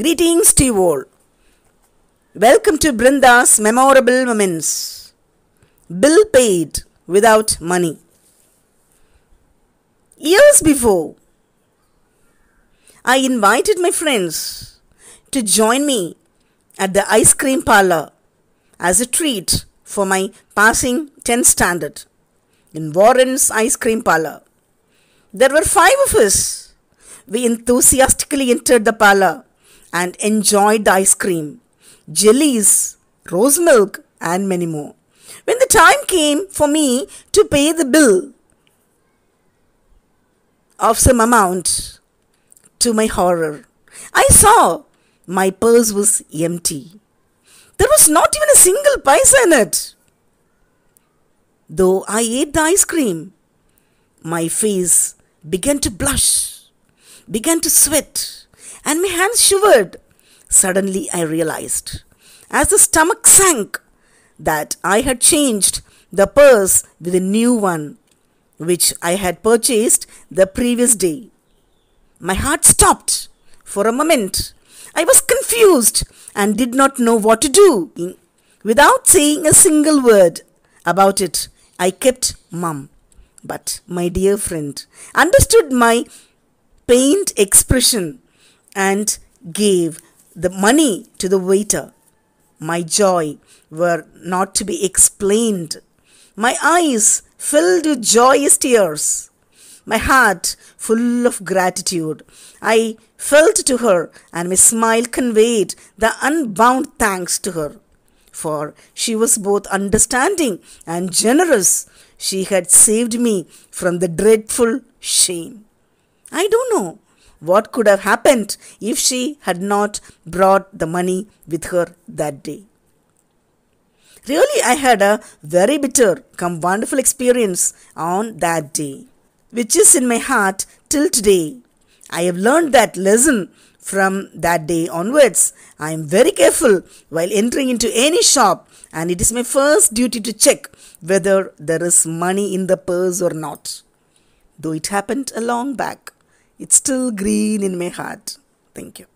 Greetings to you all. Welcome to Brinda's Memorable Moments. Bill paid without money. Years before, I invited my friends to join me at the ice cream parlor as a treat for my passing 10th standard in Warren's ice cream parlor. There were five of us. We enthusiastically entered the parlor and enjoyed ice cream, jellies, rose milk, and many more. When the time came for me to pay the bill of some amount, to my horror, I saw my purse was empty. There was not even a single paisa in it. Though I ate the ice cream, my face began to blush, began to sweat and my hands shivered. Suddenly I realized, as the stomach sank, that I had changed the purse with a new one, which I had purchased the previous day. My heart stopped for a moment. I was confused and did not know what to do. Without saying a single word about it, I kept mum. But my dear friend understood my pained expression and gave the money to the waiter. My joy were not to be explained. My eyes filled with joyous tears. My heart full of gratitude. I felt to her, and my smile conveyed the unbound thanks to her. For she was both understanding and generous. She had saved me from the dreadful shame. I don't know what could have happened if she had not brought the money with her that day. Really, I had a very bitter, come wonderful experience on that day, which is in my heart till today. I have learned that lesson from that day onwards. I am very careful while entering into any shop, and it is my first duty to check whether there is money in the purse or not. Though it happened a long back. It's still green in my heart. Thank you.